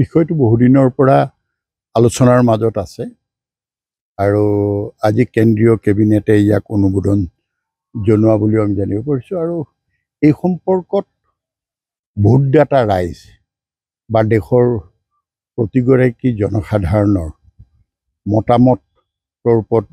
বিষয়টো বহুদিনৰ পৰা আলোচনাৰ মাজত আছে আৰু আজি কেন্দ্ৰীয় কেবিনেটে ইয়াক অনুমোদন জনোৱা বুলিও আমি জানিব পাৰিছোঁ আৰু এই সম্পৰ্কত ভোটদাতা ৰাইজ বা দেশৰ প্ৰতিগৰাকী জনসাধাৰণৰ মতামতৰ ওপৰত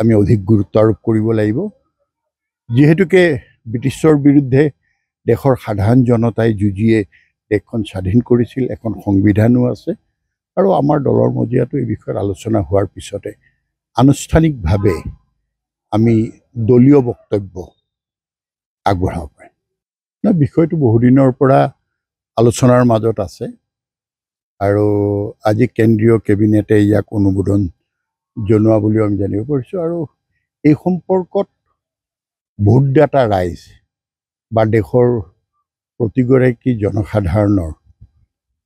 আমি অধিক গুৰুত্ব আৰোপ কৰিব লাগিব যিহেতুকে ব্ৰিটিছৰ বিৰুদ্ধে দেশৰ সাধাৰণ জনতাই যুঁজিয়ে দেশখন স্বাধীন কৰিছিল এখন সংবিধানো আছে আৰু আমাৰ দলৰ মজিয়াটো এই বিষয়ত আলোচনা হোৱাৰ পিছতে আনুষ্ঠানিকভাৱে আমি দলীয় বক্তব্য আগবঢ়াব পাৰিম নহয় বিষয়টো বহুদিনৰ পৰা আলোচনাৰ মাজত আছে আৰু আজি কেন্দ্ৰীয় কেবিনেটে ইয়াক অনুমোদন জনোৱা বুলিও আমি জানিব পাৰিছোঁ আৰু এই সম্পৰ্কত ভোটদাতা ৰাইজ বা দেশৰ প্ৰতিগৰাকী জনসাধাৰণৰ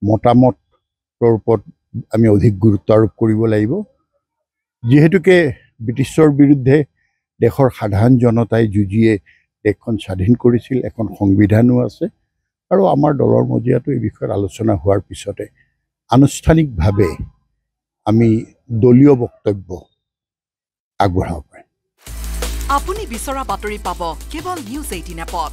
মতামতৰ ওপৰত আমি অধিক গুৰুত্ব আৰোপ কৰিব লাগিব যিহেতুকে ব্ৰিটিছৰ বিৰুদ্ধে দেশৰ সাধাৰণ জনতাই যুঁজিয়ে দেশখন স্বাধীন কৰিছিল এখন সংবিধানো আছে আৰু আমাৰ দলৰ মজিয়াতো এই বিষয়ত আলোচনা হোৱাৰ পিছতে আনুষ্ঠানিকভাৱে আমি দলীয় বক্তব্য আগবঢ়াব পাৰিম আপুনি বিচৰা বাতৰি পাব কেৱল নিউজ এইটিন এপত